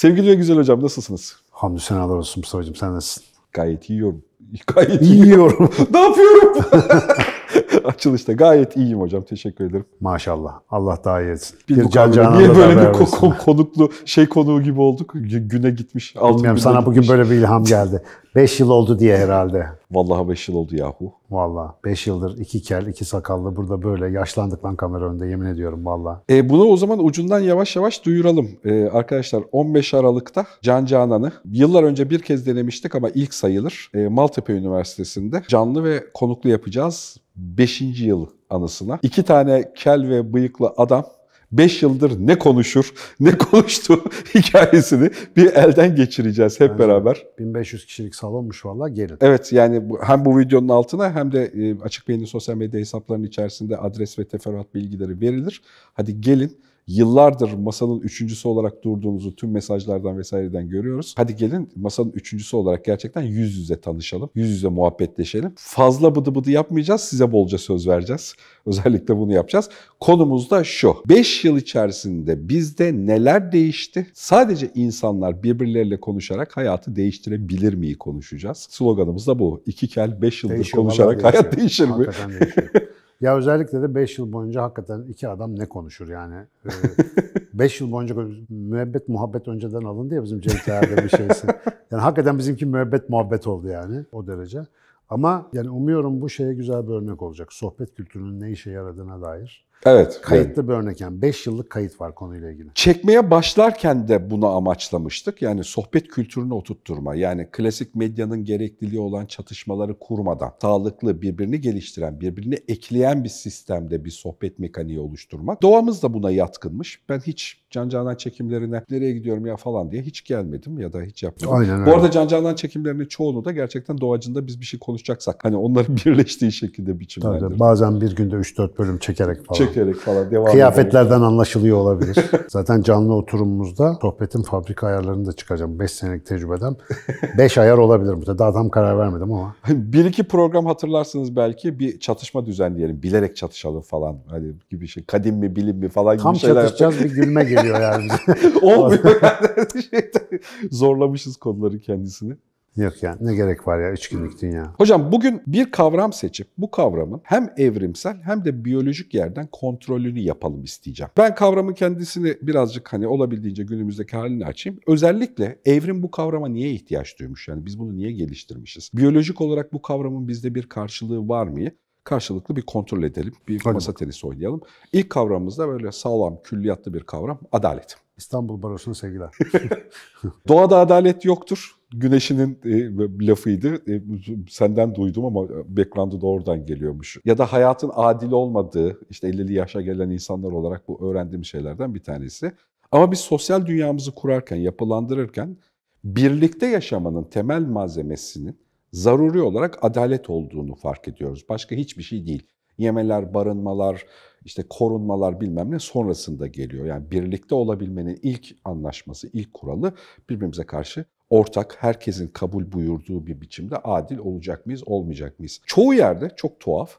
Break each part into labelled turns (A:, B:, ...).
A: Sevgili ve güzel hocam nasılsınız? Hamdü senalar olsun Mustafa'cığım sen nasılsın? Gayet iyi yorum. Gayet iyi yorum. ne yapıyorum? açılışta. Gayet iyiyim hocam. Teşekkür ederim. Maşallah. Allah daha iyi etsin. Bir, bir can canana Niye böyle bir ko-
B: konuklu şey konuğu gibi olduk? Güne gitmiş. Bilmiyorum sana gitmiş. bugün böyle bir ilham geldi. 5 yıl oldu diye herhalde. Vallahi 5 yıl oldu yahu. Vallahi 5 yıldır iki kel, iki sakallı burada böyle yaşlandık lan kamera önünde yemin ediyorum vallahi.
A: E bunu o zaman ucundan yavaş yavaş duyuralım. E, arkadaşlar 15 Aralık'ta Can Canan'ı yıllar önce bir kez denemiştik ama ilk sayılır. E, Maltepe Üniversitesi'nde canlı ve konuklu yapacağız. 5. yıl anısına iki tane kel ve bıyıklı adam 5 yıldır ne konuşur, ne konuştu hikayesini bir elden geçireceğiz hep yani beraber.
B: 1500 kişilik salonmuş valla gelin.
A: Evet yani hem bu videonun altına hem de e, Açık Beyin'in sosyal medya hesaplarının içerisinde adres ve teferruat bilgileri verilir. Hadi gelin yıllardır masanın üçüncüsü olarak durduğunuzu tüm mesajlardan vesaireden görüyoruz. Hadi gelin masanın üçüncüsü olarak gerçekten yüz yüze tanışalım. Yüz yüze muhabbetleşelim. Fazla bıdı bıdı yapmayacağız. Size bolca söz vereceğiz. Özellikle bunu yapacağız. Konumuz da şu. 5 yıl içerisinde bizde neler değişti? Sadece insanlar birbirleriyle konuşarak hayatı değiştirebilir miyi konuşacağız. Sloganımız da bu. İki kel 5 yıldır değişiyor, konuşarak hayat değişir mi? Hakikaten
B: değişiyor. Ya özellikle de 5 yıl boyunca hakikaten iki adam ne konuşur yani. 5 ee, yıl boyunca müebbet muhabbet önceden alındı ya bizim Cenk bir şeysi. Yani hakikaten bizimki müebbet muhabbet oldu yani o derece. Ama yani umuyorum bu şeye güzel bir örnek olacak. Sohbet kültürünün ne işe yaradığına dair. Evet. Kayıtlı evet. bir örnek yani 5 yıllık kayıt var konuyla ilgili. Çekmeye
A: başlarken de bunu amaçlamıştık. Yani sohbet kültürünü oturtturma. Yani klasik medyanın gerekliliği olan çatışmaları kurmadan sağlıklı birbirini geliştiren, birbirini ekleyen bir sistemde bir sohbet mekaniği oluşturmak. Doğamız da buna yatkınmış. Ben hiç Can Canan çekimlerine nereye gidiyorum ya falan diye hiç gelmedim ya da hiç yapmadım. Aynen, Bu arada Can Canan çekimlerinin çoğunu da gerçekten doğacında biz bir şey konuşacaksak
B: hani onların birleştiği şekilde biçimlendirdim. Tabii, bazen bir günde 3-4 bölüm çekerek falan. Çek çekerek falan devam Kıyafetlerden ediyor. anlaşılıyor olabilir. Zaten canlı oturumumuzda sohbetin fabrika ayarlarını da çıkacağım. 5 senelik tecrübeden 5 ayar olabilir. Daha tam karar vermedim ama. Bir iki program hatırlarsınız belki bir çatışma
A: düzenleyelim. Bilerek çatışalım falan. Hani gibi şey. Kadim mi bilim mi falan tam gibi şeyler. Tam çatışacağız bir gülme geliyor yani. Olmuyor yani. Şey, Zorlamışız konuları kendisini. Yok yani ne gerek var ya üç günlük dünya. Hocam bugün bir kavram seçip bu kavramın hem evrimsel hem de biyolojik yerden kontrolünü yapalım isteyeceğim. Ben kavramın kendisini birazcık hani olabildiğince günümüzdeki halini açayım. Özellikle evrim bu kavrama niye ihtiyaç duymuş? Yani biz bunu niye geliştirmişiz? Biyolojik olarak bu kavramın bizde bir karşılığı var mı? karşılıklı bir kontrol edelim, bir Hadi. masa tenisi oynayalım. İlk kavramımızda böyle sağlam, külliyatlı bir kavram, adalet. İstanbul Barosu'na sevgiler. Doğada adalet yoktur. Güneşinin e, lafıydı. E, senden duydum ama background'u da oradan geliyormuş. Ya da hayatın adil olmadığı, işte 50'li yaşa gelen insanlar olarak bu öğrendiğim şeylerden bir tanesi. Ama biz sosyal dünyamızı kurarken, yapılandırırken birlikte yaşamanın temel malzemesinin zaruri olarak adalet olduğunu fark ediyoruz. Başka hiçbir şey değil. Yemeler, barınmalar, işte korunmalar bilmem ne sonrasında geliyor. Yani birlikte olabilmenin ilk anlaşması, ilk kuralı birbirimize karşı ortak, herkesin kabul buyurduğu bir biçimde adil olacak mıyız, olmayacak mıyız? Çoğu yerde çok tuhaf,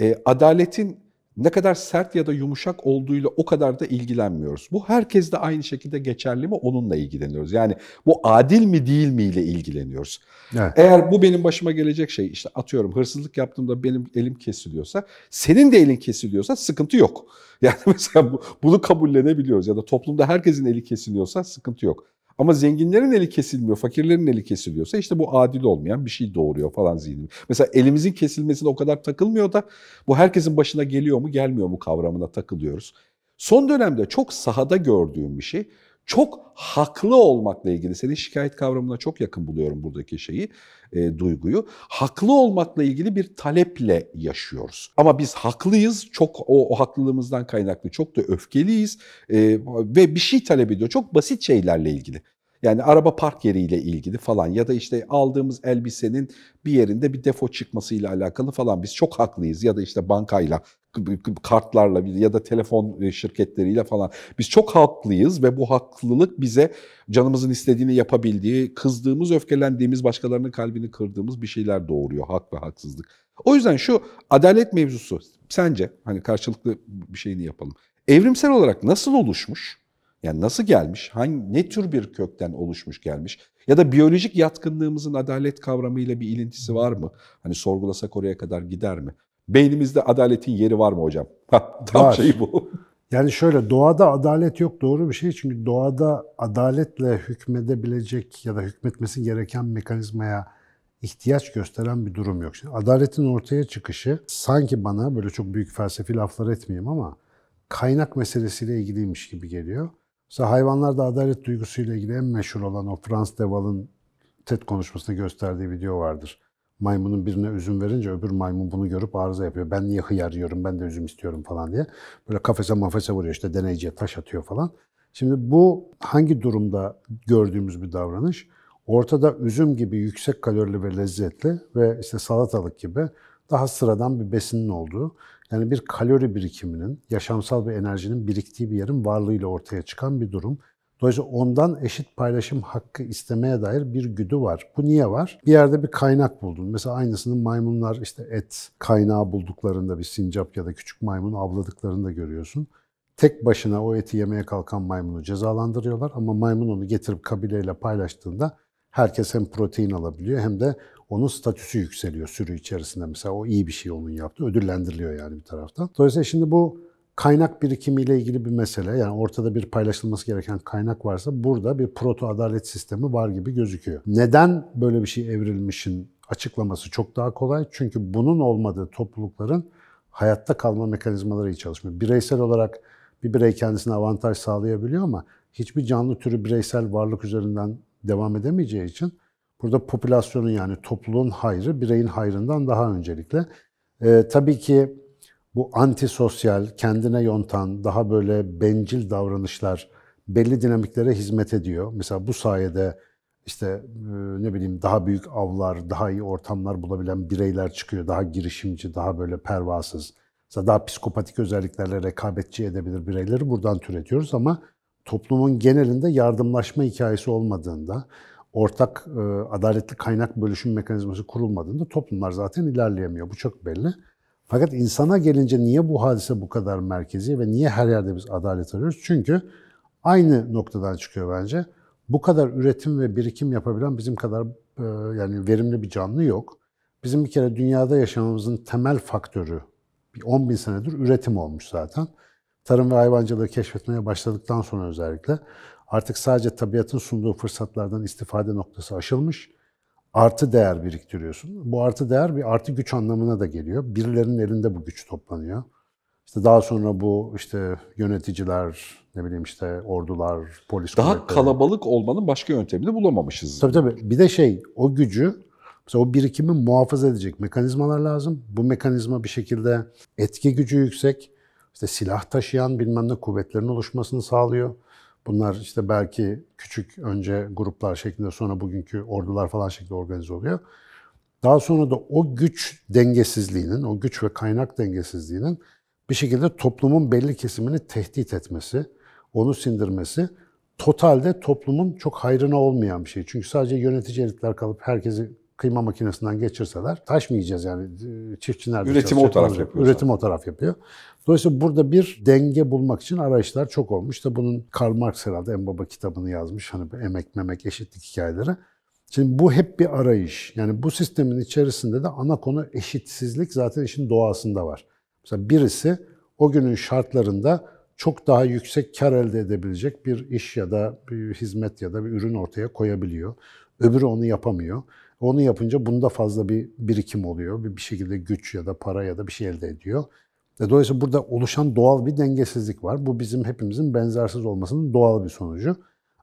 A: e, adaletin ne kadar sert ya da yumuşak olduğuyla o kadar da ilgilenmiyoruz. Bu herkes de aynı şekilde geçerli mi onunla ilgileniyoruz. Yani bu adil mi değil mi ile ilgileniyoruz. Evet. Eğer bu benim başıma gelecek şey işte atıyorum hırsızlık yaptığımda benim elim kesiliyorsa senin de elin kesiliyorsa sıkıntı yok. Yani mesela bunu kabullenebiliyoruz ya da toplumda herkesin eli kesiliyorsa sıkıntı yok. Ama zenginlerin eli kesilmiyor, fakirlerin eli kesiliyorsa işte bu adil olmayan bir şey doğuruyor falan zihnim. Mesela elimizin kesilmesine o kadar takılmıyor da bu herkesin başına geliyor mu gelmiyor mu kavramına takılıyoruz. Son dönemde çok sahada gördüğüm bir şey çok haklı olmakla ilgili, senin şikayet kavramına çok yakın buluyorum buradaki şeyi, e, duyguyu. Haklı olmakla ilgili bir taleple yaşıyoruz. Ama biz haklıyız, çok o, o haklılığımızdan kaynaklı çok da öfkeliyiz e, ve bir şey talep ediyor. Çok basit şeylerle ilgili. Yani araba park yeriyle ilgili falan ya da işte aldığımız elbisenin bir yerinde bir defo çıkmasıyla alakalı falan biz çok haklıyız ya da işte bankayla kartlarla ya da telefon e, şirketleriyle falan. Biz çok haklıyız ve bu haklılık bize canımızın istediğini yapabildiği, kızdığımız, öfkelendiğimiz, başkalarının kalbini kırdığımız bir şeyler doğuruyor hak ve haksızlık. O yüzden şu adalet mevzusu sence hani karşılıklı bir şeyini yapalım. Evrimsel olarak nasıl oluşmuş? Yani nasıl gelmiş? Hangi ne tür bir kökten oluşmuş gelmiş? Ya da biyolojik yatkınlığımızın adalet kavramıyla bir ilintisi var mı? Hani sorgulasak oraya kadar gider mi? Beynimizde adaletin yeri var mı hocam? tam var. şey bu.
B: Yani şöyle doğada adalet yok doğru bir şey çünkü doğada adaletle hükmedebilecek ya da hükmetmesi gereken mekanizmaya ihtiyaç gösteren bir durum yok. Şimdi adaletin ortaya çıkışı sanki bana böyle çok büyük felsefi laflar etmeyeyim ama kaynak meselesiyle ilgiliymiş gibi geliyor. Mesela hayvanlarda adalet duygusuyla ilgili en meşhur olan o Frans de TED konuşmasında gösterdiği video vardır maymunun birine üzüm verince öbür maymun bunu görüp arıza yapıyor. Ben niye hıyar yiyorum, ben de üzüm istiyorum falan diye. Böyle kafese mafese vuruyor işte deneyiciye taş atıyor falan. Şimdi bu hangi durumda gördüğümüz bir davranış? Ortada üzüm gibi yüksek kalorili ve lezzetli ve işte salatalık gibi daha sıradan bir besinin olduğu, yani bir kalori birikiminin, yaşamsal bir enerjinin biriktiği bir yerin varlığıyla ortaya çıkan bir durum. Dolayısıyla ondan eşit paylaşım hakkı istemeye dair bir güdü var. Bu niye var? Bir yerde bir kaynak buldun. Mesela aynısını maymunlar işte et kaynağı bulduklarında bir sincap ya da küçük maymun avladıklarında görüyorsun. Tek başına o eti yemeye kalkan maymunu cezalandırıyorlar ama maymun onu getirip kabileyle paylaştığında herkes hem protein alabiliyor hem de onun statüsü yükseliyor sürü içerisinde. Mesela o iyi bir şey onun yaptığı ödüllendiriliyor yani bir taraftan. Dolayısıyla şimdi bu kaynak birikimiyle ilgili bir mesele. Yani ortada bir paylaşılması gereken kaynak varsa burada bir proto adalet sistemi var gibi gözüküyor. Neden böyle bir şey evrilmişin açıklaması çok daha kolay. Çünkü bunun olmadığı toplulukların hayatta kalma mekanizmaları iyi çalışmıyor. Bireysel olarak bir birey kendisine avantaj sağlayabiliyor ama hiçbir canlı türü bireysel varlık üzerinden devam edemeyeceği için burada popülasyonun yani topluluğun hayrı bireyin hayrından daha öncelikle. Ee, tabii ki bu antisosyal, kendine yontan, daha böyle bencil davranışlar belli dinamiklere hizmet ediyor. Mesela bu sayede işte e, ne bileyim daha büyük avlar, daha iyi ortamlar bulabilen bireyler çıkıyor. Daha girişimci, daha böyle pervasız. Mesela daha psikopatik özelliklerle rekabetçi edebilir bireyleri buradan türetiyoruz ama toplumun genelinde yardımlaşma hikayesi olmadığında, ortak e, adaletli kaynak bölüşüm mekanizması kurulmadığında toplumlar zaten ilerleyemiyor. Bu çok belli. Fakat insana gelince niye bu hadise bu kadar merkezi ve niye her yerde biz adalet arıyoruz? Çünkü aynı noktadan çıkıyor bence. Bu kadar üretim ve birikim yapabilen bizim kadar e, yani verimli bir canlı yok. Bizim bir kere dünyada yaşamamızın temel faktörü 10 bin senedir üretim olmuş zaten. Tarım ve hayvancılığı keşfetmeye başladıktan sonra özellikle artık sadece tabiatın sunduğu fırsatlardan istifade noktası aşılmış artı değer biriktiriyorsun. Bu artı değer bir artı güç anlamına da geliyor. Birilerinin elinde bu güç toplanıyor. İşte daha sonra bu işte yöneticiler, ne bileyim işte ordular, polis Daha kuvvetleri. kalabalık olmanın başka yöntemini bulamamışız. Tabii tabii. Bir de şey, o gücü Mesela o birikimi muhafaza edecek mekanizmalar lazım. Bu mekanizma bir şekilde etki gücü yüksek, işte silah taşıyan bilmem ne kuvvetlerin oluşmasını sağlıyor. Bunlar işte belki küçük önce gruplar şeklinde sonra bugünkü ordular falan şeklinde organize oluyor. Daha sonra da o güç dengesizliğinin, o güç ve kaynak dengesizliğinin bir şekilde toplumun belli kesimini tehdit etmesi, onu sindirmesi totalde toplumun çok hayrına olmayan bir şey. Çünkü sadece yönetici elitler kalıp herkesi kıyma makinesinden geçirseler taş mı yiyeceğiz yani e, çiftçi nerede Üretimi o taraf yapıyor. Üretim o taraf yapıyor. Dolayısıyla burada bir denge bulmak için arayışlar çok olmuş. İşte bunun Karl Marx herhalde en baba kitabını yazmış. Hani emek memek eşitlik hikayeleri. Şimdi bu hep bir arayış. Yani bu sistemin içerisinde de ana konu eşitsizlik zaten işin doğasında var. Mesela birisi o günün şartlarında çok daha yüksek kar elde edebilecek bir iş ya da bir hizmet ya da bir ürün ortaya koyabiliyor. Öbürü onu yapamıyor. Onu yapınca bunda fazla bir birikim oluyor. Bir, şekilde güç ya da para ya da bir şey elde ediyor. Ve dolayısıyla burada oluşan doğal bir dengesizlik var. Bu bizim hepimizin benzersiz olmasının doğal bir sonucu.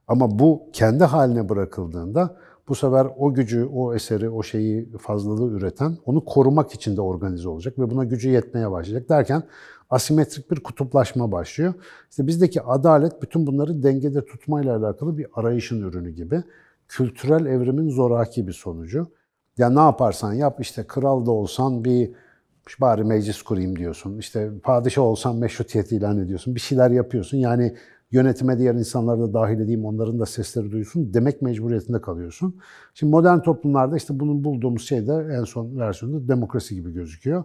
B: Ama bu kendi haline bırakıldığında bu sefer o gücü, o eseri, o şeyi fazlalığı üreten onu korumak için de organize olacak ve buna gücü yetmeye başlayacak derken asimetrik bir kutuplaşma başlıyor. İşte bizdeki adalet bütün bunları dengede tutmayla alakalı bir arayışın ürünü gibi kültürel evrimin zoraki bir sonucu. Ya ne yaparsan yap işte kral da olsan bir bari meclis kurayım diyorsun. İşte padişah olsan meşrutiyet ilan ediyorsun. Bir şeyler yapıyorsun. Yani yönetime diğer insanları da dahil edeyim, onların da sesleri duysun. demek mecburiyetinde kalıyorsun. Şimdi modern toplumlarda işte bunun bulduğumuz şey de en son versiyonda demokrasi gibi gözüküyor.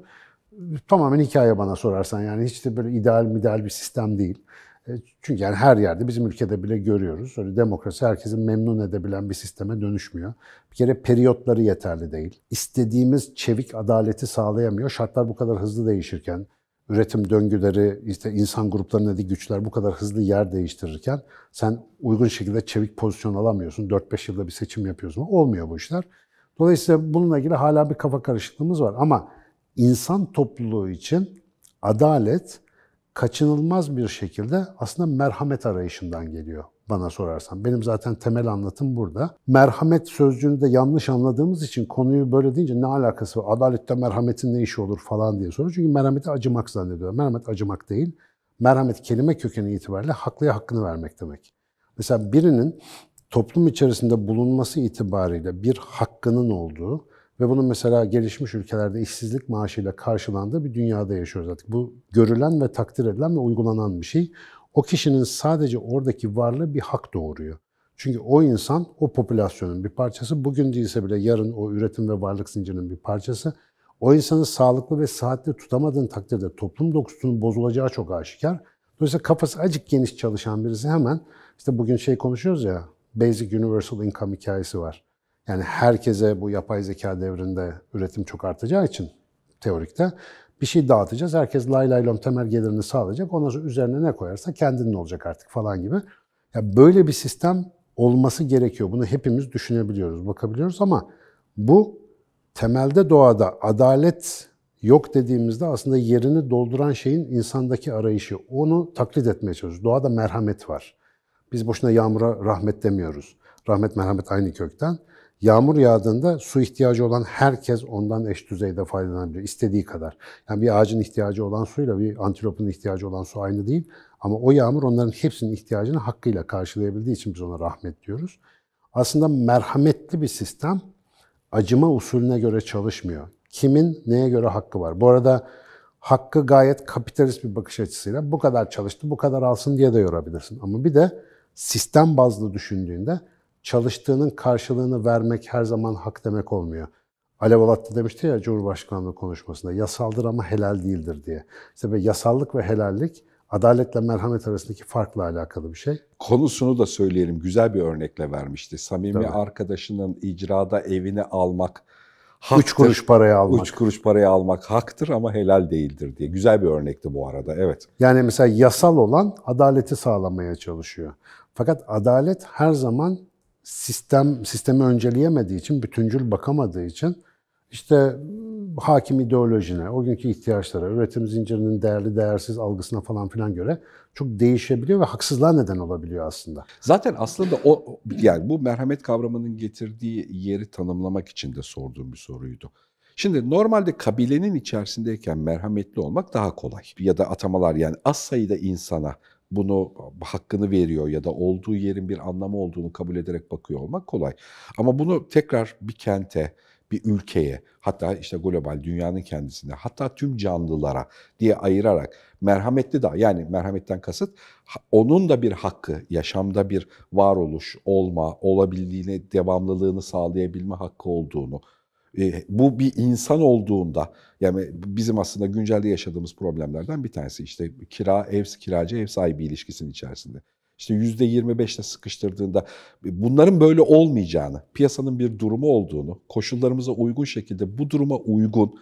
B: Tamamen hikaye bana sorarsan yani hiç de böyle ideal ideal bir sistem değil. E, çünkü yani her yerde bizim ülkede bile görüyoruz. Öyle demokrasi herkesin memnun edebilen bir sisteme dönüşmüyor. Bir kere periyotları yeterli değil. İstediğimiz çevik adaleti sağlayamıyor. Şartlar bu kadar hızlı değişirken, üretim döngüleri, işte insan gruplarının gruplarındaki güçler bu kadar hızlı yer değiştirirken sen uygun şekilde çevik pozisyon alamıyorsun. 4-5 yılda bir seçim yapıyorsun. Olmuyor bu işler. Dolayısıyla bununla ilgili hala bir kafa karışıklığımız var ama insan topluluğu için adalet kaçınılmaz bir şekilde aslında merhamet arayışından geliyor bana sorarsan. Benim zaten temel anlatım burada. Merhamet sözcüğünü de yanlış anladığımız için konuyu böyle deyince ne alakası var? Adalette merhametin ne işi olur falan diye soruyor. Çünkü merhameti acımak zannediyor. Merhamet acımak değil. Merhamet kelime kökeni itibariyle haklıya hakkını vermek demek. Mesela birinin toplum içerisinde bulunması itibariyle bir hakkının olduğu, ve bunun mesela gelişmiş ülkelerde işsizlik maaşıyla karşılandığı bir dünyada yaşıyoruz artık. Bu görülen ve takdir edilen ve uygulanan bir şey. O kişinin sadece oradaki varlığı bir hak doğuruyor. Çünkü o insan o popülasyonun bir parçası. Bugün değilse bile yarın o üretim ve varlık zincirinin bir parçası. O insanı sağlıklı ve saatli tutamadığın takdirde toplum dokusunun bozulacağı çok aşikar. Dolayısıyla kafası acık geniş çalışan birisi hemen işte bugün şey konuşuyoruz ya Basic Universal Income hikayesi var. Yani herkese bu yapay zeka devrinde üretim çok artacağı için teorikte bir şey dağıtacağız. Herkes lay lay temel gelirini sağlayacak. Ondan sonra üzerine ne koyarsa kendinin olacak artık falan gibi. Ya böyle bir sistem olması gerekiyor. Bunu hepimiz düşünebiliyoruz, bakabiliyoruz ama bu temelde doğada adalet yok dediğimizde aslında yerini dolduran şeyin insandaki arayışı. Onu taklit etmeye çalışıyoruz. Doğada merhamet var. Biz boşuna yağmura rahmet demiyoruz. Rahmet merhamet aynı kökten. Yağmur yağdığında su ihtiyacı olan herkes ondan eş düzeyde faydalanabilir. istediği kadar. Yani bir ağacın ihtiyacı olan suyla bir antilopun ihtiyacı olan su aynı değil. Ama o yağmur onların hepsinin ihtiyacını hakkıyla karşılayabildiği için biz ona rahmet diyoruz. Aslında merhametli bir sistem acıma usulüne göre çalışmıyor. Kimin neye göre hakkı var? Bu arada hakkı gayet kapitalist bir bakış açısıyla bu kadar çalıştı, bu kadar alsın diye de yorabilirsin. Ama bir de sistem bazlı düşündüğünde çalıştığının karşılığını vermek her zaman hak demek olmuyor. Alev Alatlı demişti ya Cumhurbaşkanlığı konuşmasında, yasaldır ama helal değildir diye. İşte ve yasallık ve helallik adaletle merhamet arasındaki farkla alakalı bir şey. Konusunu
A: da söyleyelim, güzel bir örnekle vermişti. Samimi Tabii. arkadaşının icrada evini almak,
B: haktır. Üç kuruş paraya almak. Üç
A: kuruş parayı almak haktır ama helal değildir diye. Güzel bir
B: örnekti bu arada, evet. Yani mesela yasal olan adaleti sağlamaya çalışıyor. Fakat adalet her zaman sistem sistemi önceleyemediği için, bütüncül bakamadığı için işte hakim ideolojine, o günkü ihtiyaçlara, üretim zincirinin değerli değersiz algısına falan filan göre çok değişebiliyor ve haksızlığa neden olabiliyor aslında. Zaten aslında o yani bu merhamet kavramının getirdiği yeri tanımlamak için de
A: sorduğum bir soruydu. Şimdi normalde kabilenin içerisindeyken merhametli olmak daha kolay. Ya da atamalar yani az sayıda insana bunu e, hakkını veriyor ya da olduğu yerin bir anlamı olduğunu kabul ederek bakıyor olmak kolay. Ama bunu tekrar bir kente, bir ülkeye hatta işte global dünyanın kendisine hatta tüm canlılara diye ayırarak merhametli daha yani merhametten kasıt onun da bir hakkı yaşamda bir varoluş olma olabildiğini devamlılığını sağlayabilme hakkı olduğunu e, bu bir insan olduğunda yani bizim aslında güncelde yaşadığımız problemlerden bir tanesi işte kira, ev, kiracı, ev sahibi ilişkisinin içerisinde. İşte yüzde %25'le sıkıştırdığında e, bunların böyle olmayacağını, piyasanın bir durumu olduğunu, koşullarımıza uygun şekilde bu duruma uygun,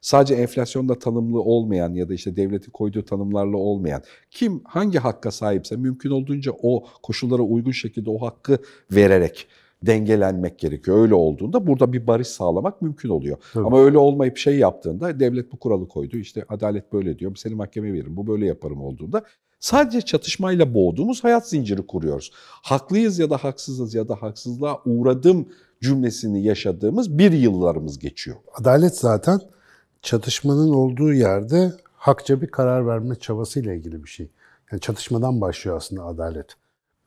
A: sadece enflasyonla tanımlı olmayan ya da işte devletin koyduğu tanımlarla olmayan, kim hangi hakka sahipse mümkün olduğunca o koşullara uygun şekilde o hakkı vererek dengelenmek gerekiyor. Öyle olduğunda burada bir barış sağlamak mümkün oluyor. Tabii. Ama öyle olmayıp şey yaptığında devlet bu kuralı koydu. İşte adalet böyle diyor. Seni mahkemeye veririm. Bu böyle yaparım olduğunda sadece çatışmayla boğduğumuz hayat zinciri kuruyoruz. Haklıyız ya da haksızız ya da haksızlığa uğradım cümlesini yaşadığımız bir
B: yıllarımız geçiyor. Adalet zaten çatışmanın olduğu yerde hakça bir karar verme çabasıyla ilgili bir şey. Yani çatışmadan başlıyor aslında adalet.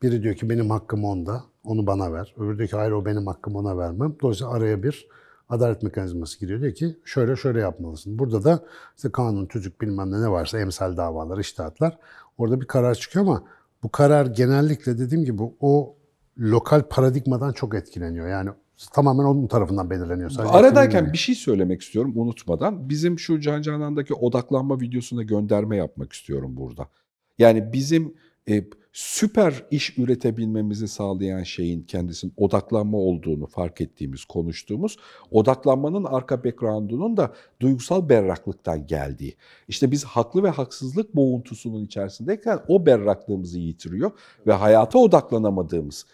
B: Biri diyor ki benim hakkım onda, onu bana ver. Öbürü diyor ki hayır o benim hakkım ona vermem. Dolayısıyla araya bir adalet mekanizması giriyor. Diyor ki şöyle şöyle yapmalısın. Burada da işte kanun, tüzük bilmem ne ne varsa emsal davalar, iştahatlar orada bir karar çıkıyor ama bu karar genellikle dediğim gibi o lokal paradigmadan çok etkileniyor. Yani tamamen onun tarafından belirleniyor. Sadece Aradayken bir şey söylemek istiyorum unutmadan. Bizim şu Can Canan'daki
A: odaklanma videosuna gönderme yapmak istiyorum burada. Yani bizim e, süper iş üretebilmemizi sağlayan şeyin kendisinin odaklanma olduğunu fark ettiğimiz, konuştuğumuz, odaklanmanın arka background'unun da duygusal berraklıktan geldiği. İşte biz haklı ve haksızlık boğuntusunun içerisindeyken o berraklığımızı yitiriyor ve hayata odaklanamadığımız,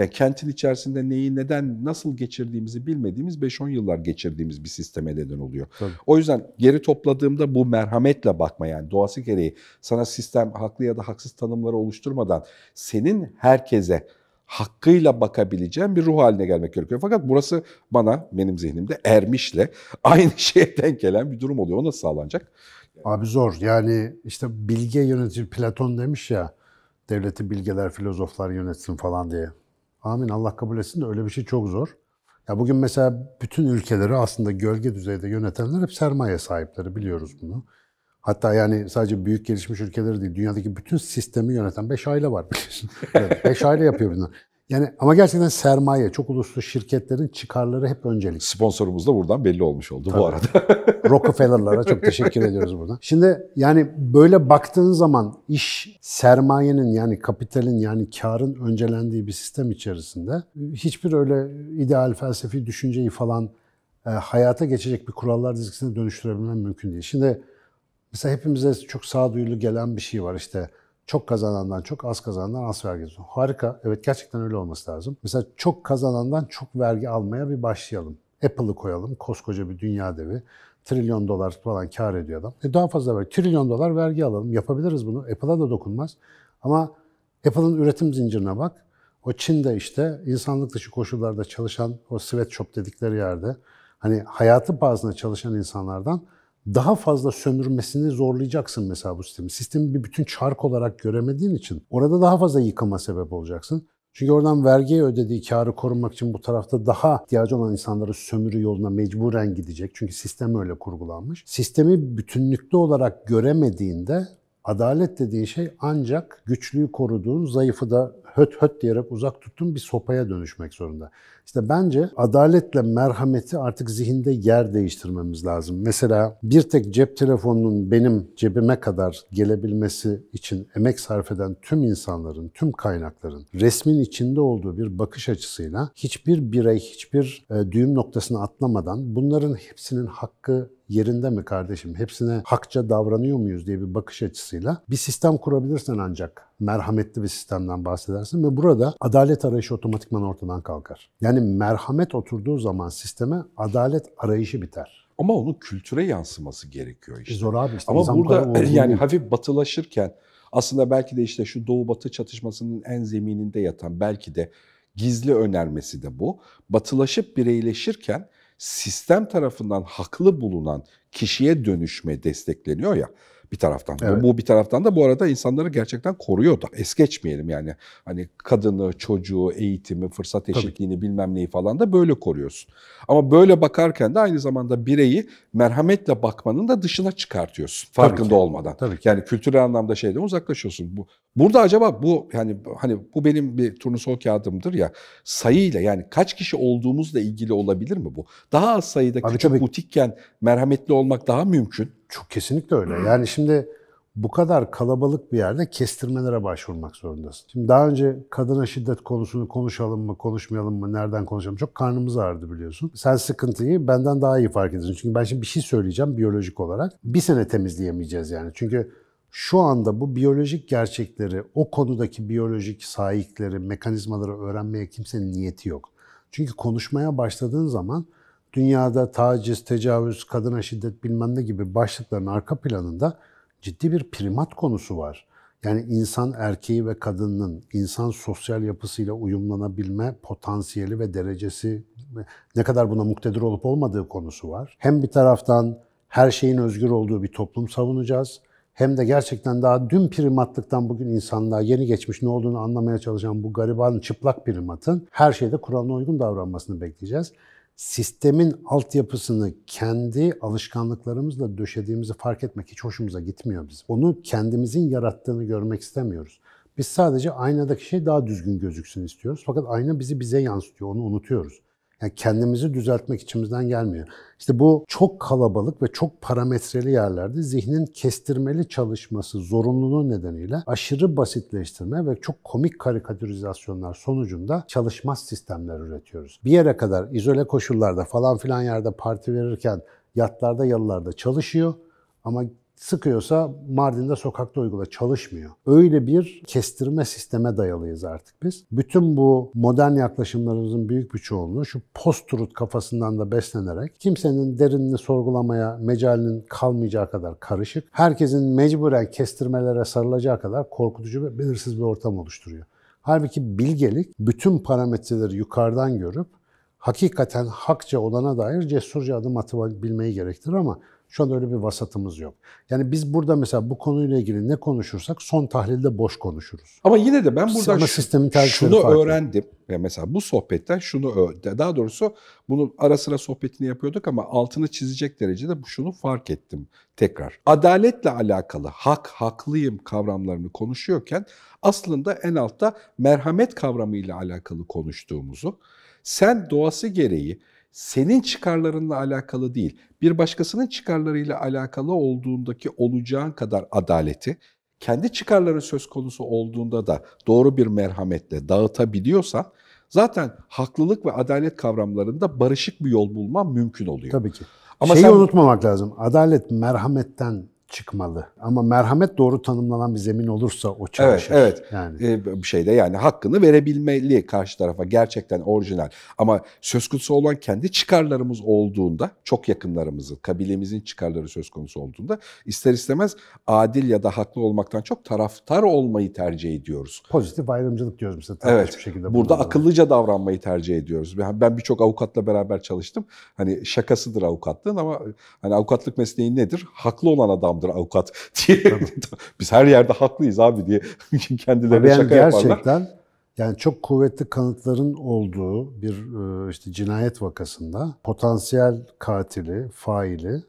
A: yani kentin içerisinde neyi neden nasıl geçirdiğimizi bilmediğimiz 5-10 yıllar geçirdiğimiz bir sisteme neden oluyor. Tabii. O yüzden geri topladığımda bu merhametle bakma yani doğası gereği sana sistem haklı ya da haksız tanımları oluşturmadan senin herkese hakkıyla bakabileceğim bir ruh haline gelmek gerekiyor. Fakat burası bana benim zihnimde
B: ermişle aynı şeye denk gelen bir durum oluyor. O nasıl sağlanacak? Abi zor. Yani işte bilge yönetici Platon demiş ya devleti bilgeler filozoflar yönetsin falan diye. Amin Allah kabul etsin de öyle bir şey çok zor. Ya bugün mesela bütün ülkeleri aslında gölge düzeyde yönetenler hep sermaye sahipleri biliyoruz bunu. Hatta yani sadece büyük gelişmiş ülkeleri değil, dünyadaki bütün sistemi yöneten 5 aile var biliyorsun. 5 aile yapıyor bunlar. Yani ama gerçekten sermaye, çok uluslu şirketlerin çıkarları hep öncelik. Sponsorumuz da buradan belli olmuş oldu Tabii. bu arada. Rockefeller'lara çok teşekkür ediyoruz buradan. Şimdi yani böyle baktığın zaman iş sermayenin yani kapitalin yani karın öncelendiği bir sistem içerisinde hiçbir öyle ideal felsefi düşünceyi falan e, hayata geçecek bir kurallar dizgisine dönüştürebilmem mümkün değil. Şimdi mesela hepimize çok sağduyulu gelen bir şey var işte çok kazanandan çok, az kazanandan az vergi alıyorsun. Harika. Evet gerçekten öyle olması lazım. Mesela çok kazanandan çok vergi almaya bir başlayalım. Apple'ı koyalım. Koskoca bir dünya devi. Trilyon dolar falan kar ediyor adam. E daha fazla ver, Trilyon dolar vergi alalım. Yapabiliriz bunu. Apple'a da dokunmaz. Ama Apple'ın üretim zincirine bak. O Çin'de işte insanlık dışı koşullarda çalışan o sweatshop dedikleri yerde hani hayatı bazına çalışan insanlardan daha fazla sömürmesini zorlayacaksın mesela bu sistemi. Sistemi bir bütün çark olarak göremediğin için orada daha fazla yıkıma sebep olacaksın. Çünkü oradan vergiye ödediği karı korumak için bu tarafta daha ihtiyacı olan insanları sömürü yoluna mecburen gidecek. Çünkü sistem öyle kurgulanmış. Sistemi bütünlüklü olarak göremediğinde Adalet dediğin şey ancak güçlüyü koruduğun, zayıfı da höt höt diyerek uzak tuttuğun bir sopaya dönüşmek zorunda. İşte bence adaletle merhameti artık zihinde yer değiştirmemiz lazım. Mesela bir tek cep telefonunun benim cebime kadar gelebilmesi için emek sarf eden tüm insanların, tüm kaynakların resmin içinde olduğu bir bakış açısıyla hiçbir birey, hiçbir e, düğüm noktasını atlamadan bunların hepsinin hakkı yerinde mi kardeşim? Hepsine hakça davranıyor muyuz diye bir bakış açısıyla bir sistem kurabilirsen ancak merhametli bir sistemden bahsedersin ve burada adalet arayışı otomatikman ortadan kalkar. Yani merhamet oturduğu zaman sisteme adalet arayışı biter. Ama onun
A: kültüre yansıması gerekiyor işte. E, zor
B: abi işte. Ama burada yani hafif
A: batılaşırken aslında belki de işte şu Doğu Batı çatışmasının en zemininde yatan belki de gizli önermesi de bu. Batılaşıp bireyleşirken sistem tarafından haklı bulunan kişiye dönüşme destekleniyor ya bir taraftan. Evet. Bu bir taraftan da bu arada insanları gerçekten koruyor da. Es geçmeyelim yani. Hani kadını, çocuğu, eğitimi, fırsat eşitliğini Tabii. bilmem neyi falan da böyle koruyorsun. Ama böyle bakarken de aynı zamanda bireyi merhametle bakmanın da dışına çıkartıyorsun. Farkında Tabii ki. olmadan. Tabii ki. Yani kültürel anlamda şeyden uzaklaşıyorsun. Bu Burada acaba bu yani hani bu benim bir turnusol kağıdımdır ya sayıyla yani kaç kişi olduğumuzla ilgili olabilir mi bu? Daha az sayıda
B: Abi küçük tabii. butikken merhametli olmak daha mümkün. Çok kesinlikle öyle. Yani şimdi bu kadar kalabalık bir yerde kestirmelere başvurmak zorundasın. Şimdi daha önce kadına şiddet konusunu konuşalım mı, konuşmayalım mı, nereden konuşalım çok karnımız ağrıdı biliyorsun. Sen sıkıntıyı benden daha iyi fark ediyorsun. Çünkü ben şimdi bir şey söyleyeceğim biyolojik olarak. Bir sene temizleyemeyeceğiz yani. Çünkü şu anda bu biyolojik gerçekleri, o konudaki biyolojik sahipleri, mekanizmaları öğrenmeye kimsenin niyeti yok. Çünkü konuşmaya başladığın zaman dünyada taciz, tecavüz, kadına şiddet bilmem ne gibi başlıkların arka planında ciddi bir primat konusu var. Yani insan erkeği ve kadının insan sosyal yapısıyla uyumlanabilme potansiyeli ve derecesi ne kadar buna muktedir olup olmadığı konusu var. Hem bir taraftan her şeyin özgür olduğu bir toplum savunacağız. Hem de gerçekten daha dün primatlıktan bugün insanlığa yeni geçmiş ne olduğunu anlamaya çalışan bu gariban çıplak primatın her şeyde kuralına uygun davranmasını bekleyeceğiz sistemin altyapısını kendi alışkanlıklarımızla döşediğimizi fark etmek hiç hoşumuza gitmiyor biz. Onu kendimizin yarattığını görmek istemiyoruz. Biz sadece aynadaki şey daha düzgün gözüksün istiyoruz. Fakat ayna bizi bize yansıtıyor, onu unutuyoruz. Yani kendimizi düzeltmek içimizden gelmiyor. İşte bu çok kalabalık ve çok parametreli yerlerde zihnin kestirmeli çalışması zorunluluğu nedeniyle aşırı basitleştirme ve çok komik karikatürizasyonlar sonucunda çalışmaz sistemler üretiyoruz. Bir yere kadar izole koşullarda falan filan yerde parti verirken yatlarda yalılarda çalışıyor ama sıkıyorsa Mardin'de sokakta uygula çalışmıyor. Öyle bir kestirme sisteme dayalıyız artık biz. Bütün bu modern yaklaşımlarımızın büyük bir çoğunluğu şu post-truth kafasından da beslenerek kimsenin derinini sorgulamaya mecalinin kalmayacağı kadar karışık, herkesin mecburen kestirmelere sarılacağı kadar korkutucu ve belirsiz bir ortam oluşturuyor. Halbuki bilgelik bütün parametreleri yukarıdan görüp hakikaten hakça olana dair cesurca adım atabilmeyi gerektirir ama şu an öyle bir vasatımız yok. Yani biz burada mesela bu konuyla ilgili ne konuşursak son tahlilde boş konuşuruz. Ama yine
A: de ben burada Ama şunu öğrendim. Ya mesela bu sohbetten şunu daha doğrusu bunun ara sıra sohbetini yapıyorduk ama altını çizecek derecede şunu fark ettim tekrar. Adaletle alakalı hak, haklıyım kavramlarını konuşuyorken aslında en altta merhamet kavramıyla alakalı konuştuğumuzu sen doğası gereği senin çıkarlarınla alakalı değil, bir başkasının çıkarlarıyla alakalı olduğundaki olacağın kadar adaleti, kendi çıkarları söz konusu olduğunda da doğru bir merhametle dağıtabiliyorsan, zaten haklılık ve adalet kavramlarında barışık bir yol bulma mümkün oluyor.
B: Tabii ki. Ama Şeyi sen... unutmamak lazım. Adalet merhametten çıkmalı. Ama merhamet doğru tanımlanan bir zemin olursa o çalışır.
A: Evet, evet. Yani. Ee, bir şeyde yani hakkını verebilmeli karşı tarafa gerçekten orijinal. Ama söz konusu olan kendi çıkarlarımız olduğunda, çok yakınlarımızın, kabilemizin çıkarları söz konusu olduğunda ister istemez adil ya da haklı olmaktan çok taraftar olmayı tercih ediyoruz. Pozitif ayrımcılık diyoruz mesela. Evet. Şekilde burada akıllıca var. davranmayı tercih ediyoruz. Ben birçok avukatla beraber çalıştım. Hani şakasıdır avukatlığın ama hani avukatlık mesleği nedir? Haklı olan adam adamdır avukat diye. Biz her yerde haklıyız abi diye
B: kendilerine yani şaka gerçekten, yaparlar. Gerçekten yani çok kuvvetli kanıtların olduğu bir e, işte cinayet vakasında potansiyel katili, faili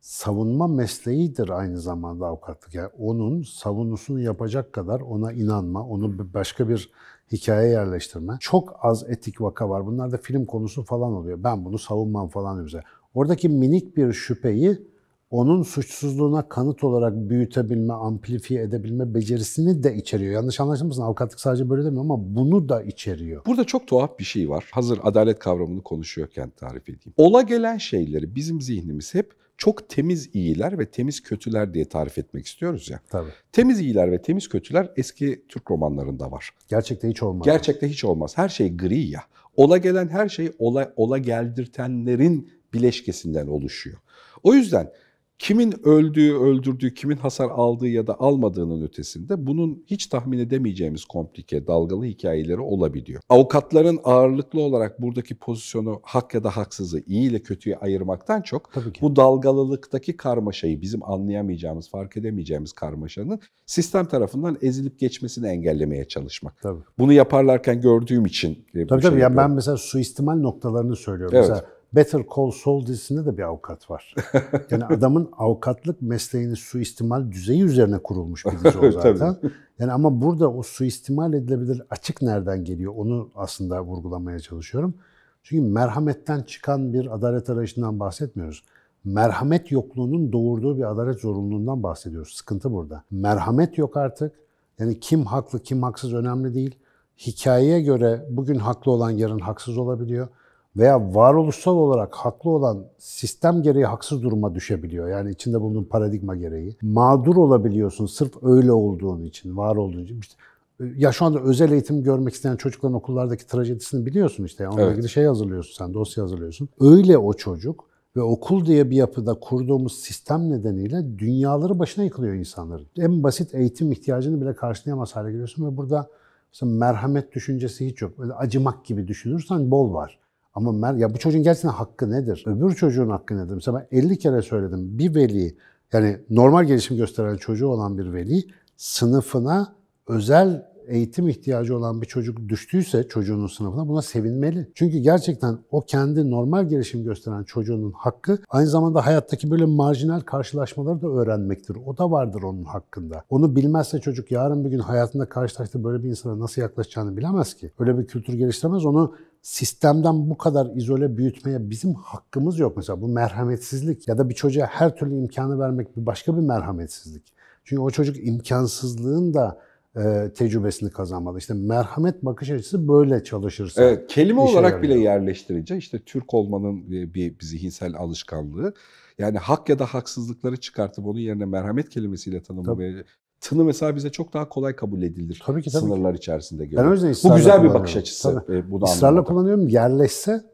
B: savunma mesleğidir aynı zamanda avukatlık. Yani onun savunusunu yapacak kadar ona inanma, onu başka bir hikaye yerleştirme. Çok az etik vaka var. Bunlar da film konusu falan oluyor. Ben bunu savunmam falan diyor. Oradaki minik bir şüpheyi onun suçsuzluğuna kanıt olarak büyütebilme, amplifiye edebilme becerisini de içeriyor. Yanlış anlaşılmasın avukatlık sadece böyle demiyor ama bunu da içeriyor.
A: Burada çok tuhaf bir şey var. Hazır adalet kavramını konuşuyorken tarif edeyim. Ola gelen şeyleri bizim zihnimiz hep çok temiz iyiler ve temiz kötüler diye tarif etmek istiyoruz ya. Tabii. Temiz iyiler ve temiz kötüler eski Türk romanlarında var. Gerçekte hiç olmaz. Gerçekte hiç olmaz. Her şey gri ya. Ola gelen her şey ola, ola geldirtenlerin bileşkesinden oluşuyor. O yüzden kimin öldüğü, öldürdüğü, kimin hasar aldığı ya da almadığının ötesinde bunun hiç tahmin edemeyeceğimiz komplike, dalgalı hikayeleri olabiliyor. Avukatların ağırlıklı olarak buradaki pozisyonu hak ya da haksızı, iyi ile kötüyü ayırmaktan çok bu dalgalılıktaki karmaşayı, bizim anlayamayacağımız, fark edemeyeceğimiz karmaşanın sistem tarafından ezilip geçmesini engellemeye çalışmak. Tabii.
B: Bunu yaparlarken gördüğüm
A: için. E, tabii tabii. Yani ben
B: mesela suistimal noktalarını söylüyorum. Evet. Mesela Better Call Saul dizisinde de bir avukat var. Yani adamın avukatlık mesleğini suistimal düzeyi üzerine kurulmuş bir dizi o zaten. yani ama burada o suistimal edilebilir açık nereden geliyor onu aslında vurgulamaya çalışıyorum. Çünkü merhametten çıkan bir adalet arayışından bahsetmiyoruz. Merhamet yokluğunun doğurduğu bir adalet zorunluluğundan bahsediyoruz. Sıkıntı burada. Merhamet yok artık. Yani kim haklı kim haksız önemli değil. Hikayeye göre bugün haklı olan yarın haksız olabiliyor veya varoluşsal olarak haklı olan sistem gereği haksız duruma düşebiliyor. Yani içinde bulunduğun paradigma gereği. Mağdur olabiliyorsun sırf öyle olduğun için, var olduğun için. İşte e, ya şu anda özel eğitim görmek isteyen çocukların okullardaki trajedisini biliyorsun işte. Onunla evet. ilgili şey hazırlıyorsun sen, dosya hazırlıyorsun. Öyle o çocuk ve okul diye bir yapıda kurduğumuz sistem nedeniyle dünyaları başına yıkılıyor insanların. En basit eğitim ihtiyacını bile karşılayamaz hale geliyorsun ve burada mesela merhamet düşüncesi hiç yok. Böyle acımak gibi düşünürsen bol var. Ama Mer ya bu çocuğun gerçekten hakkı nedir? Öbür çocuğun hakkı nedir? Mesela ben 50 kere söyledim. Bir veli yani normal gelişim gösteren çocuğu olan bir veli sınıfına özel eğitim ihtiyacı olan bir çocuk düştüyse çocuğunun sınıfına buna sevinmeli. Çünkü gerçekten o kendi normal gelişim gösteren çocuğunun hakkı aynı zamanda hayattaki böyle marjinal karşılaşmaları da öğrenmektir. O da vardır onun hakkında. Onu bilmezse çocuk yarın bir gün hayatında karşılaştığı böyle bir insana nasıl yaklaşacağını bilemez ki. Öyle bir kültür geliştiremez. Onu sistemden bu kadar izole büyütmeye bizim hakkımız yok. Mesela bu merhametsizlik ya da bir çocuğa her türlü imkanı vermek bir başka bir merhametsizlik. Çünkü o çocuk imkansızlığın da e, tecrübesini kazanmalı. İşte merhamet bakış açısı böyle çalışırsa. Evet, kelime olarak yarıyor. bile
A: yerleştirince işte Türk olmanın e, bir, bir zihinsel alışkanlığı. Yani hak ya da haksızlıkları çıkartıp onun yerine merhamet kelimesiyle tanımlamaya tını mesela bize çok daha kolay kabul edilir. Tabii ki tabii Sınırlar ki. içerisinde görüyor. Ben o yüzden Bu güzel bir bakış açısı. E, bu da ısrarla
B: kullanıyorum. Yerleşse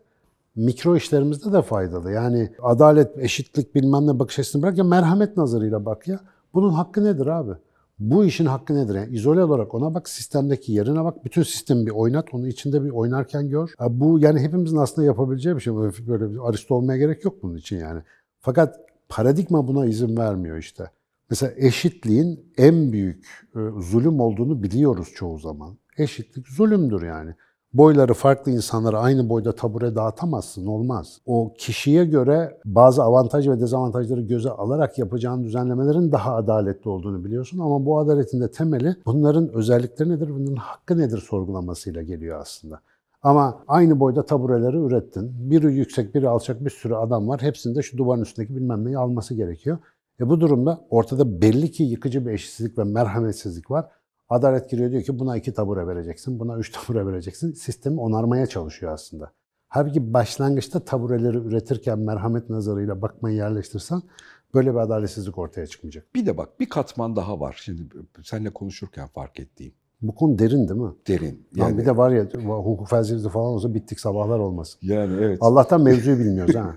B: mikro işlerimizde de faydalı. Yani adalet, eşitlik bilmem ne bakış açısını bırak ya merhamet nazarıyla bak ya. Bunun hakkı nedir abi? Bu işin hakkı nedir? Yani izole olarak ona bak, sistemdeki yerine bak, bütün sistemi bir oynat, onu içinde bir oynarken gör. Ya bu yani hepimizin aslında yapabileceği bir şey. Böyle bir aristo olmaya gerek yok bunun için yani. Fakat paradigma buna izin vermiyor işte. Mesela eşitliğin en büyük e, zulüm olduğunu biliyoruz çoğu zaman. Eşitlik zulümdür yani. Boyları farklı insanlara aynı boyda tabure dağıtamazsın, olmaz. O kişiye göre bazı avantaj ve dezavantajları göze alarak yapacağın düzenlemelerin daha adaletli olduğunu biliyorsun. Ama bu adaletin de temeli bunların özellikleri nedir, bunların hakkı nedir sorgulamasıyla geliyor aslında. Ama aynı boyda tabureleri ürettin. Biri yüksek, biri alçak bir sürü adam var. Hepsinde şu duvarın üstündeki bilmem neyi alması gerekiyor. E bu durumda ortada belli ki yıkıcı bir eşitsizlik ve merhametsizlik var. Adalet giriyor diyor ki buna iki tabure vereceksin, buna üç tabure vereceksin. Sistemi onarmaya çalışıyor aslında. Halbuki başlangıçta tabureleri üretirken merhamet nazarıyla bakmayı yerleştirsen böyle bir adaletsizlik ortaya çıkmayacak. Bir de bak bir katman daha var şimdi seninle konuşurken fark ettiğim. Bu konu derin değil mi? Derin. Yani, yani bir de var ya hukuk felsefesi falan olsa bittik sabahlar olmaz.
A: Yani evet. Allah'tan mevzuyu bilmiyoruz ha.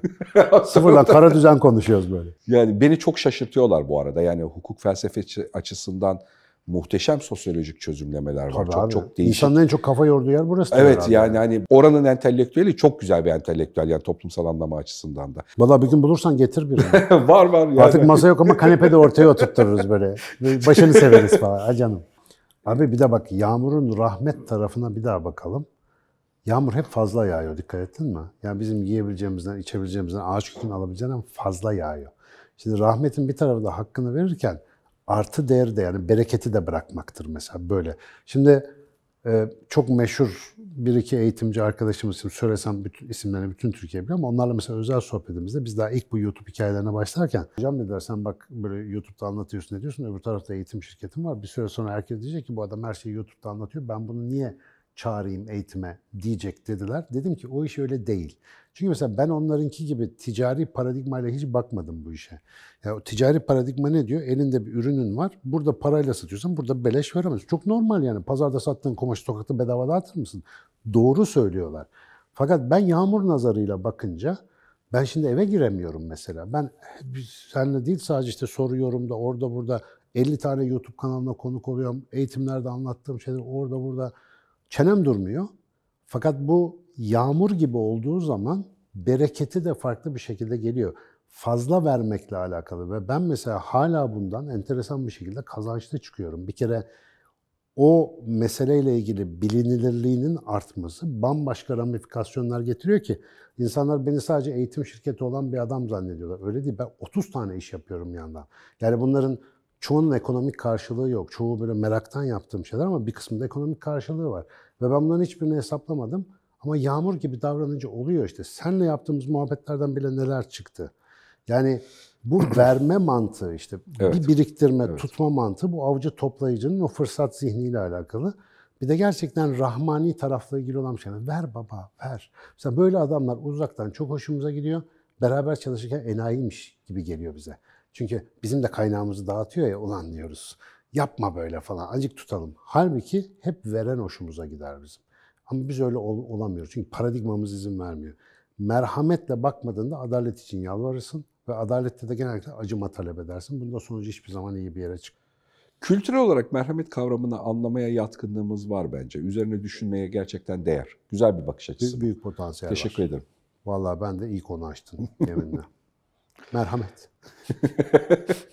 B: Sıfırla kara düzen konuşuyoruz böyle.
A: Yani beni çok şaşırtıyorlar bu arada. Yani hukuk felsefesi açısından muhteşem sosyolojik çözümlemeler var. Tabii çok abi. çok değişik. İnsanların
B: en çok kafa yorduğu yer burası. Evet yani
A: hani oranın entelektüeli çok güzel bir entelektüel yani toplumsal anlama açısından da.
B: Valla bir gün bulursan getir birini. var var yani. Artık masa yok ama kanepede ortaya oturttururuz böyle. Başını severiz falan. Ha canım. Abi bir de bak yağmurun rahmet tarafına bir daha bakalım. Yağmur hep fazla yağıyor dikkat ettin mi? Yani bizim yiyebileceğimizden, içebileceğimizden, ağaç kökünü alabileceğinden fazla yağıyor. Şimdi rahmetin bir tarafı da hakkını verirken artı değeri de yani bereketi de bırakmaktır mesela böyle. Şimdi ee, çok meşhur bir iki eğitimci arkadaşımız için söylesem bütün isimlerini bütün Türkiye biliyor ama onlarla mesela özel sohbetimizde biz daha ilk bu YouTube hikayelerine başlarken hocam dediler sen bak böyle YouTube'da anlatıyorsun ne diyorsun öbür tarafta eğitim şirketim var. Bir süre sonra herkes diyecek ki bu adam her şeyi YouTube'da anlatıyor ben bunu niye çağırayım eğitime diyecek dediler. Dedim ki o iş öyle değil. Çünkü mesela ben onlarınki gibi ticari paradigmayla hiç bakmadım bu işe. Ya o ticari paradigma ne diyor? Elinde bir ürünün var. Burada parayla satıyorsun. Burada beleş veremezsin. Çok normal yani. Pazarda sattığın kumaş sokakta bedava dağıtır mısın? Doğru söylüyorlar. Fakat ben yağmur nazarıyla bakınca ben şimdi eve giremiyorum mesela. Ben seninle değil sadece işte soruyorum da orada burada 50 tane YouTube kanalına konuk oluyorum. Eğitimlerde anlattığım şeyler orada burada çenem durmuyor. Fakat bu yağmur gibi olduğu zaman bereketi de farklı bir şekilde geliyor. Fazla vermekle alakalı ve ben mesela hala bundan enteresan bir şekilde kazançlı çıkıyorum. Bir kere o meseleyle ilgili bilinirliğinin artması bambaşka ramifikasyonlar getiriyor ki insanlar beni sadece eğitim şirketi olan bir adam zannediyorlar. Öyle değil ben 30 tane iş yapıyorum yandan. Yani bunların çoğunun ekonomik karşılığı yok. Çoğu böyle meraktan yaptığım şeyler ama bir kısmında ekonomik karşılığı var. Ve ben bunların hiçbirini hesaplamadım. Ama yağmur gibi davranınca oluyor işte. Senle yaptığımız muhabbetlerden bile neler çıktı. Yani bu verme mantığı işte evet. bir biriktirme, evet. tutma mantığı bu avcı toplayıcının o fırsat zihniyle alakalı. Bir de gerçekten rahmani tarafla ilgili olan şey. Ver baba, ver. Mesela böyle adamlar uzaktan çok hoşumuza gidiyor. Beraber çalışırken enayiymiş gibi geliyor bize. Çünkü bizim de kaynağımızı dağıtıyor ya ulan diyoruz yapma böyle falan, acık tutalım. Halbuki hep veren hoşumuza gider bizim. Ama biz öyle ol, olamıyoruz. Çünkü paradigmamız izin vermiyor. Merhametle bakmadığında adalet için yalvarırsın ve adalette de genellikle acıma talep edersin. Bunda sonucu hiçbir zaman iyi bir yere çık.
A: Kültürel olarak merhamet kavramını anlamaya yatkınlığımız var bence. Üzerine düşünmeye gerçekten değer.
B: Güzel bir bakış açısı. Büyük, büyük potansiyel Teşekkür var. ederim. Vallahi ben de ilk konu açtım yeminle. merhamet.